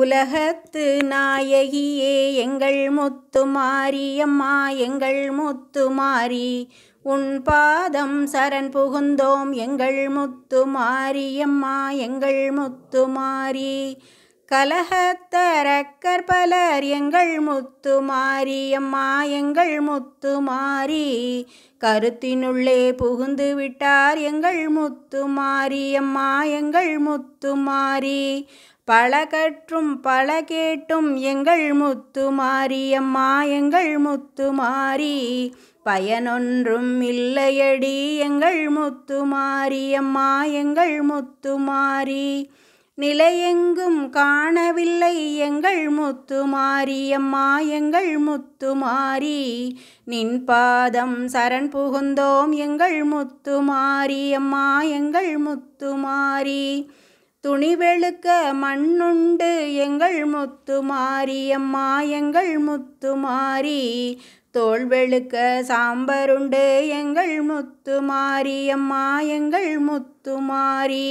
உலகத்து நாயகியே எங்கள் முத்து மாரியம்மா எங்கள் முத்து மாறி உன் பாதம் சரண் புகுந்தோம் எங்கள் முத்து மாரியம்மா எங்கள் முத்து மாறி கலகத்தரக்கர் பலர் எங்கள் முத்து மாரியம்மா எங்கள் முத்து மாறி கருத்தினுள்ளே புகுந்து விட்டார் எங்கள் முத்து மாரியம்மா எங்கள் முத்து மாறி பல கற்றும் பல கேட்டும் எங்கள் முத்து மாரியம்மா எங்கள் முத்து மாறி பயனொன்றும் இல்லையடி எங்கள் முத்து மாரியம்மா எங்கள் முத்து மாறி நிலையெங்கும் காணவில்லை எங்கள் முத்து மாரியம்மா எங்கள் முத்து மாறி நின் பாதம் சரண் புகுந்தோம் எங்கள் முத்து மாரியம்மா எங்கள் முத்து மாறி துணிவெழுக்க மண்ணுண்டு எங்கள் முத்து மாரியம்மா எங்கள் முத்து மாரி தோல் சாம்பருண்டு எங்கள் முத்து மாரியம்மா எங்கள் முத்து மாரி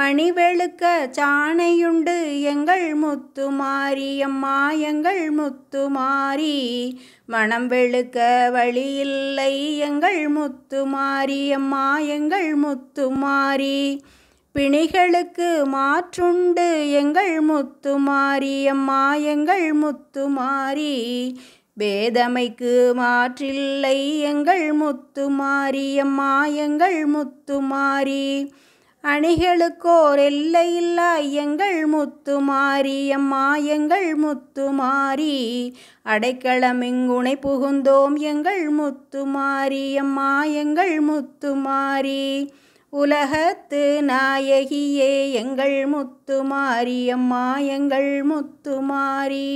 மணி வெளுக்க சாணையுண்டு எங்கள் முத்து மாரியம்மா எங்கள் முத்து மாரி மனம் வெளுக்க வழி இல்லை எங்கள் முத்து மாரியம்மா எங்கள் முத்து மாரி பிணிகளுக்கு மாற்றுண்டு எங்கள் முத்து மாறி அம்மா எங்கள் முத்து மாறி பேதமைக்கு மாற்றில்லை எங்கள் முத்து மாறி அம்மா எங்கள் முத்து மாறி அணிகளுக்கோர் எல்லையில்லா எங்கள் முத்து மாறி அம்மா எங்கள் முத்து மாறி இங்குனை புகுந்தோம் எங்கள் முத்து மாறி அம்மா எங்கள் முத்து மாறி உலகத்து நாயகியே எங்கள் முத்துமாரி அம்மா எங்கள் முத்துமாரி